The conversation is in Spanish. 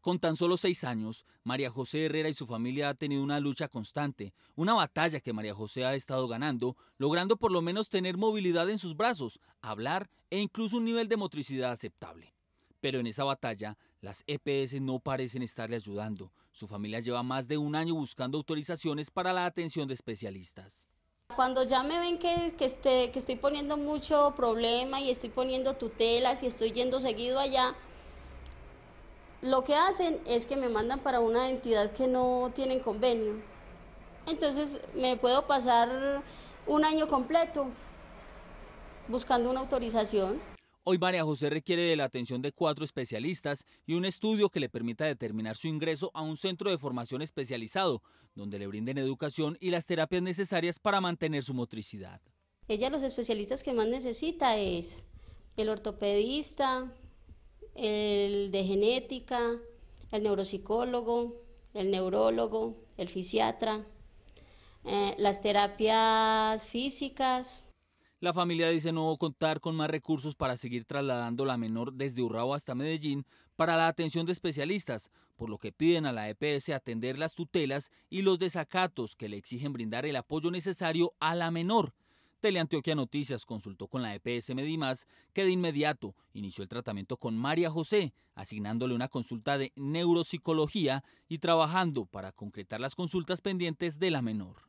Con tan solo seis años, María José Herrera y su familia ha tenido una lucha constante, una batalla que María José ha estado ganando, logrando por lo menos tener movilidad en sus brazos, hablar e incluso un nivel de motricidad aceptable. Pero en esa batalla, las EPS no parecen estarle ayudando. Su familia lleva más de un año buscando autorizaciones para la atención de especialistas. Cuando ya me ven que, que este, estoy poniendo mucho problema y estoy poniendo tutelas y estoy yendo seguido allá, lo que hacen es que me mandan para una entidad que no tienen convenio. Entonces me puedo pasar un año completo buscando una autorización. Hoy María José requiere de la atención de cuatro especialistas y un estudio que le permita determinar su ingreso a un centro de formación especializado, donde le brinden educación y las terapias necesarias para mantener su motricidad. Ella los especialistas que más necesita es el ortopedista, el de genética, el neuropsicólogo, el neurólogo, el fisiatra, eh, las terapias físicas. La familia dice no contar con más recursos para seguir trasladando la menor desde Urrao hasta Medellín para la atención de especialistas, por lo que piden a la EPS atender las tutelas y los desacatos que le exigen brindar el apoyo necesario a la menor Teleantioquia Noticias consultó con la EPS Medimás, que de inmediato inició el tratamiento con María José, asignándole una consulta de neuropsicología y trabajando para concretar las consultas pendientes de la menor.